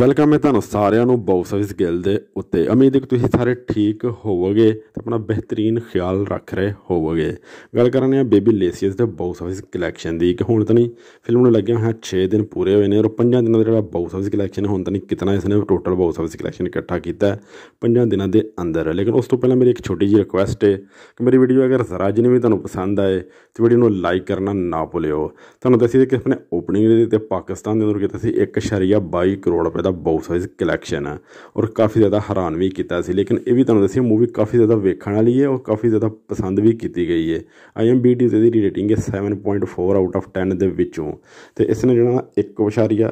welcome ਹੈ ਤੁਹਾਨੂੰ ਸਾਰਿਆਂ ਨੂੰ ਬਾਕਸ ਆਫਿਸ ਗਿਲ ਦੇ ਉੱਤੇ ਉਮੀਦ ਹੈ ਕਿ ਤੁਸੀਂ ਸਾਰੇ ਠੀਕ ਹੋਵੋਗੇ ਤੇ ਆਪਣਾ ਬਿਹਤਰੀਨ ਖਿਆਲ ਰੱਖ ਰਹੇ ਹੋਵੋਗੇ ਗੱਲ ਕਰਨੇ ਆ ਬੇਬੀ ਲੇਸੀਅਸ ਦੇ ਬਾਕਸ ਆਫਿਸ ਕਲੈਕਸ਼ਨ ਦੀ ਕਿ ਹੁਣ ਤਣੀ ਫਿਲਮ ਨੂੰ ਲੱਗਿਆ ਹੋਇਆ 6 ਦਿਨ ਪੂਰੇ ਹੋਏ ਨੇ ਔਰ 5 ਦਿਨਾਂ ਦਾ ਜਿਹੜਾ ਬਾਕਸ ਆਫਿਸ ਕਲੈਕਸ਼ਨ ਹੁਣ ਤਣੀ ਕਿਤਨਾ ਇਸਨੇ ਟੋਟਲ ਬਾਕਸ ਆਫਿਸ ਕਲੈਕਸ਼ਨ ਇਕੱਠਾ ਕੀਤਾ ਹੈ 5 ਦਿਨਾਂ ਦੇ ਅੰਦਰ ਲੇਕਿਨ ਉਸ ਤੋਂ ਪਹਿਲਾਂ ਮੇਰੀ ਇੱਕ ਛੋਟੀ ਜਿਹੀ ਰਿਕੁਐਸਟ ਹੈ ਕਿ ਮੇਰੀ ਵੀਡੀਓ ਅਗਰ ਜ਼ਰਾ ਜਿਨੀ ਵੀ ਤੁਹਾਨੂੰ ਪਸੰਦ ਆਏ ਤੇ ਵੀਡੀਓ ਨੂੰ ਲਾਈਕ ਕਰਨਾ ਨਾ ਭੁੱਲਿਓ ਤੁਹਾਨੂੰ ਦੱਸੀ ਕਿ ਆਪਣੇ ਓਪਨਿੰਗ ਦੇ ਤੇ ਪਾਕਿਸਤਾਨ ਦੇ ਅੰਦਰ ਕਿਤੇ ਸੀ 1.22 ਕਰੋੜ ਦਾ ਬਾਕਸ ਆਫਿਸ ਕਲੈਕਸ਼ਨ ਆ ਔਰ ਕਾਫੀ ਜ਼ਿਆਦਾ ਹੈਰਾਨ ਵੀ ਕੀਤਾ ਸੀ ਲੇਕਿਨ ਇਹ ਵੀ ਤੁਹਾਨੂੰ ਦੱਸਿਆ ਮੂਵੀ ਕਾਫੀ ਜ਼ਿਆਦਾ ਵੇਖਣ ਵਾਲੀ ਹੈ ਔਰ ਕਾਫੀ ਜ਼ਿਆਦਾ ਪਸੰਦ ਵੀ ਕੀਤੀ ਗਈ ਹੈ ਆਈ ਐਮ ਬੀ ਡੀ ਤੇ ਦੀ ਰੇਟਿੰਗ ਹੈ 7.4 ਆਊਟ ਆਫ 10 ਦੇ ਵਿੱਚੋਂ ਤੇ ਇਸ ਨੇ ਜਿਹੜਾ 1.0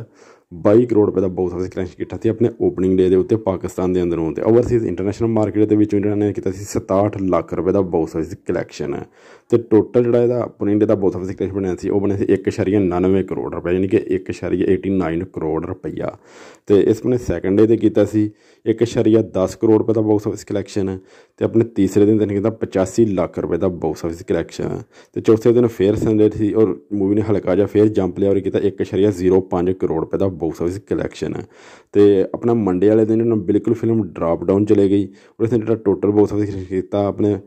22 ਕਰੋੜ ਰੁਪਏ ਦਾ ਬਾਕਸ ਆਫਿਸ ਕਲੈਕਸ਼ਨ ਕੀਤਾ ਸੀ ਆਪਣੇ ਓਪਨਿੰਗ ਡੇ ਦੇ ਉੱਤੇ ਪਾਕਿਸਤਾਨ ਦੇ ਅੰਦਰੋਂ ਤੇ ਓਵਰਸੀਜ਼ ਇੰਟਰਨੈਸ਼ਨਲ ਮਾਰਕੀਟ ਦੇ ਵਿੱਚ ਇਹਨਾਂ ਨੇ ਕੀਤਾ ਸੀ 67 ਲੱਖ ਰੁਪਏ ਦਾ ਬਾਕਸ ਆਫਿਸ ਕਲੈਕਸ਼ਨ ਤੇ ਟੋਟਲ ਜਿਹੜਾ ਇਹਦਾ ਆਪਣੇ ਇੰਡੀਆ ਦਾ ਬਾਕਸ ਆਫਿਸ ਕਲੈਕਸ਼ਨ ਬਣਿਆ ਸੀ ਉਹ ਬਣਿਆ ਸੀ 1.99 ਕਰੋੜ ਰੁਪਏ ਯਾਨੀ ਕਿ 1.89 ਕਰੋੜ ਰੁਪਈਆ ਤੇ ਇਸ ਨੇ ਸੈਕੰਡ ਡੇ ਤੇ ਕੀਤਾ ਸੀ 1.10 ਕਰੋੜ ਰੁਪਏ ਦਾ ਬਾਕਸ ਆਫਿਸ ਕਲੈਕਸ਼ਨ ਤੇ ਆਪਣੇ ਤੀਸਰੇ ਦਿਨ ਤੇ ਕੀਤਾ 85 ਲੱਖ ਰੁਪਏ ਦਾ ਬਾਕਸ ਆਫਿਸ ਕਲੈਕਸ਼ਨ ਤੇ ਚੌਥੇ ਦਿਨ ਫੇਰ ਸੰਡੇ ਸੀ ਔਰ ਮੂਵੀ ਨੇ ਹਲਕਾ ਜਿਹਾ ਫੇਰ ਜੰਪ ਲਿਆ ਔਰ ਕੀਤਾ 1.05 ਕਰੋੜ ਰੁਪਏ ਦਾ ਬਾਕਸ ਆਫਿਸ ਕਲੈਕਸ਼ਨ ਹੈ ਤੇ ਆਪਣਾ ਮੰਡੇ ਵਾਲੇ ਦਿਨ ਉਹਨਾਂ ਬਿਲਕੁਲ ਫਿਲਮ ਡ੍ਰੌਪ ਡਾਊਨ ਚਲੇ ਗਈ ਔਰ ਇਸਨੇ ਜਿਹੜਾ ਟੋਟਲ ਬਾਕਸ ਆਫਿਸ ਕੀਤਾ ਆਪਣੇ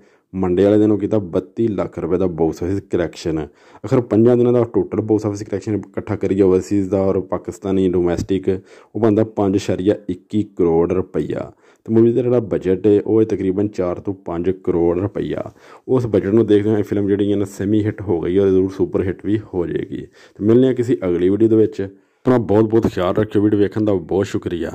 ਮੰਡੇ ਵਾਲੇ ਦਿਨ ਉਹ ਕੀਤਾ 32 ਲੱਖ ਰੁਪਏ ਦਾ ਬਾਕਸ ਆਫਿਸ ਕਲੈਕਸ਼ਨ ਅਖਰ ਪੰਜਾਂ ਦਿਨਾਂ ਦਾ ਟੋਟਲ ਬਾਕਸ ਆਫਿਸ ਕਲੈਕਸ਼ਨ ਇਕੱਠਾ ਕਰੀ ਓਵਰਸੀਜ਼ ਦਾ ਔਰ ਪਾਕਿਸਤਾਨੀ ਡੋਮੈਸਟਿਕ ਉਹ ਬੰਦਾ 5.21 ਕਰੋੜ ਰੁਪਈਆ ਤੇ ਮੂਵੀ ਦਾ ਜਿਹੜਾ ਬਜਟ ਹੈ ਉਹ ਹੈ ਤਕਰੀਬਨ 4 ਤੋਂ 5 ਕਰੋੜ ਰੁਪਈਆ ਉਸ ਬਜਟ ਨੂੰ ਦੇਖਦੇ ਹੋਏ ਇਹ ਫਿਲਮ ਜਿਹੜੀ ਹੈ ਨਾ ਸੈਮੀ ਹਿੱਟ ਹੋ ਗਈ ਔਰ ਜ਼ਰੂਰ ਸੁਪਰ ਹਿੱਟ ਵੀ ਹੋ ਜਾਏਗੀ ਤੇ ਮਿਲਨੇ ਆ ਕਿਸੇ ਅਗਲੀ ਵੀਡੀਓ ਦੇ ਵਿੱਚ ਆਪਣਾ ਬਹੁਤ ਬਹੁਤ ਖਿਆਲ ਰੱਖਿਓ ਵੀਡੀਓ ਵੇਖਣ ਦਾ ਬਹੁਤ ਸ਼ੁਕਰੀਆ